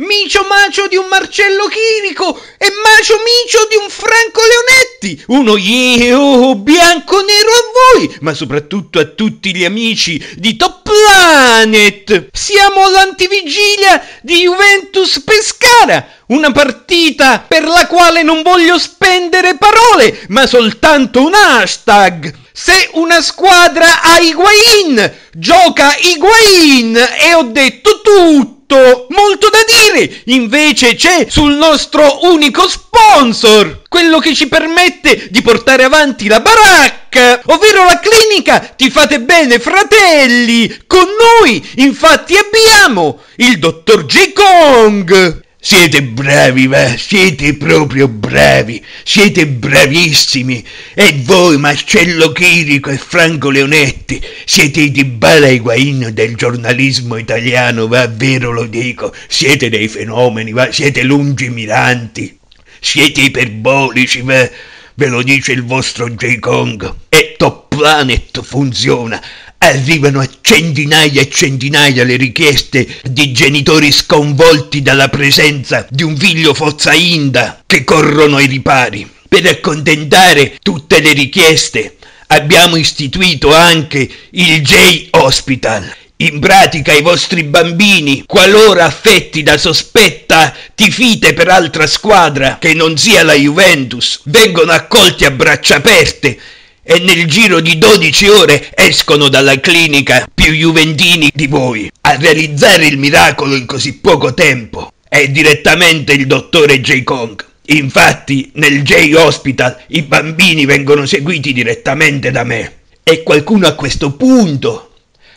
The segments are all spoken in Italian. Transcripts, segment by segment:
Micio Macio di un Marcello Chirico e Macio Micio di un Franco Leonetti. Uno yeo bianco nero a voi, ma soprattutto a tutti gli amici di Top Planet. Siamo all'antivigilia di Juventus Pescara, una partita per la quale non voglio spendere parole, ma soltanto un hashtag. Se una squadra ha Higuain, gioca Higuain e ho detto tutto molto, molto da dire! Invece c'è sul nostro unico sponsor! Quello che ci permette di portare avanti la baracca, ovvero la clinica Ti fate bene fratelli! Con noi infatti abbiamo il dottor G-Kong! Siete bravi, va, siete proprio bravi, siete bravissimi. E voi, Marcello Chirico e Franco Leonetti, siete i Dybala e Higuain del giornalismo italiano, va, vero lo dico. Siete dei fenomeni, va, siete lungimiranti, siete iperbolici, va, ve lo dice il vostro J-Kong. E Top Planet funziona Arrivano eh, a centinaia e centinaia le richieste di genitori sconvolti dalla presenza di un figlio fozzainda che corrono ai ripari. Per accontentare tutte le richieste abbiamo istituito anche il J Hospital. In pratica i vostri bambini, qualora affetti da sospetta tifite per altra squadra che non sia la Juventus, vengono accolti a braccia aperte e nel giro di 12 ore escono dalla clinica più juventini di voi. A realizzare il miracolo in così poco tempo è direttamente il dottore J. Kong. Infatti nel J Hospital i bambini vengono seguiti direttamente da me. E qualcuno a questo punto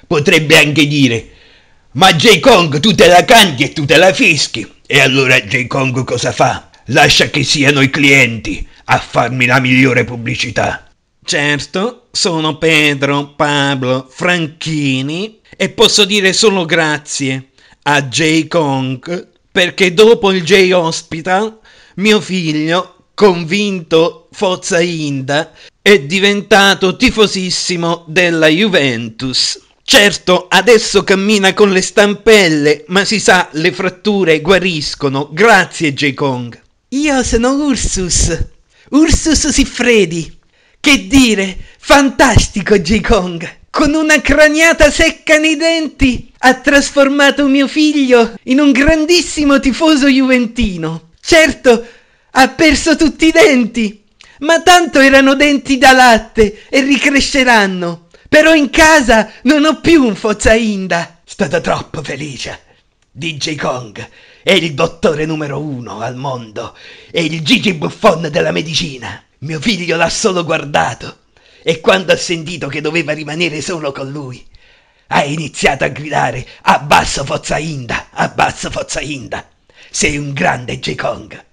potrebbe anche dire ma J. Kong tu te la canti e tu te la fischi. E allora J. Kong cosa fa? Lascia che siano i clienti a farmi la migliore pubblicità. Certo, sono Pedro Pablo Franchini e posso dire solo grazie a J. Kong perché dopo il J. Hospital mio figlio, convinto Forza Inda, è diventato tifosissimo della Juventus. Certo, adesso cammina con le stampelle, ma si sa, le fratture guariscono. Grazie, J. Kong. Io sono Ursus. Ursus Siffredi. Che dire, fantastico J-Kong! Con una craniata secca nei denti ha trasformato mio figlio in un grandissimo tifoso juventino. Certo, ha perso tutti i denti, ma tanto erano denti da latte e ricresceranno. Però in casa non ho più un fozzainda. Stata troppo felice. DJ Kong è il dottore numero uno al mondo e il Gigi Buffon della medicina. Mio figlio l'ha solo guardato e quando ha sentito che doveva rimanere solo con lui, ha iniziato a gridare Abbasso Forza Inda, abbasso Forza Inda. Sei un grande J-Kong.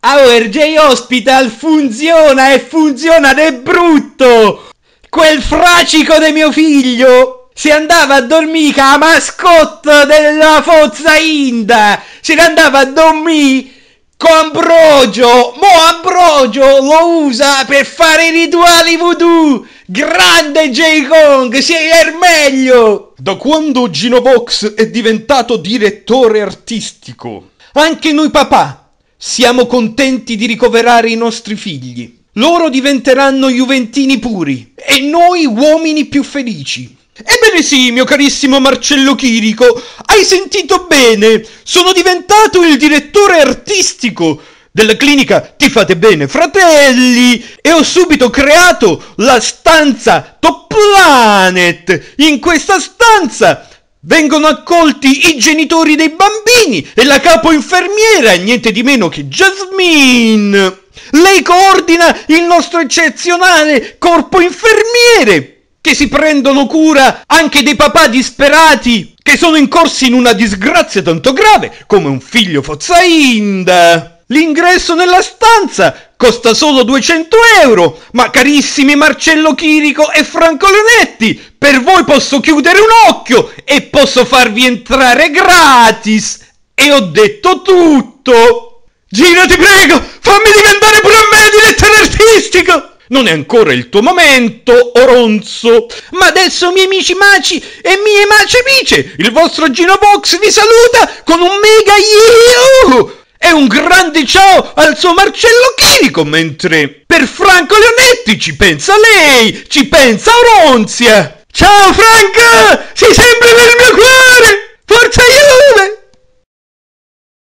Our J Hospital funziona e funziona de brutto! Quel fracico de mio figlio se andava a dormire la mascotte della Forza Inda! Se ne andava a dormire con Ambrogio. Mo Ambrogio lo usa per fare i rituali voodoo. Grande J. Kong, sei il meglio. Da quando Gino Vox è diventato direttore artistico, anche noi papà siamo contenti di ricoverare i nostri figli. Loro diventeranno juventini puri e noi uomini più felici. Ebbene sì, mio carissimo Marcello Chirico, hai sentito bene! Sono diventato il direttore artistico della clinica Ti fate bene, fratelli! E ho subito creato la stanza Top Planet! In questa stanza vengono accolti i genitori dei bambini e la capo infermiera, niente di meno che Jasmine! Lei coordina il nostro eccezionale corpo infermiere! che si prendono cura anche dei papà disperati che sono incorsi in una disgrazia tanto grave come un figlio fozzainda. L'ingresso nella stanza costa solo 200 euro, ma carissimi Marcello Chirico e Franco Leonetti, per voi posso chiudere un occhio e posso farvi entrare gratis. E ho detto tutto. Gira, ti prego, fammi diventare pure a me direttore artistico! Non è ancora il tuo momento, Oronzo. Ma adesso, miei amici maci e mie mace amici, il vostro Gino Box vi saluta con un mega you! E un grande ciao al suo Marcello Chirico, mentre per Franco Leonetti ci pensa lei, ci pensa Oronzia. Ciao Franca! sei sempre nel mio cuore! Forza Juve!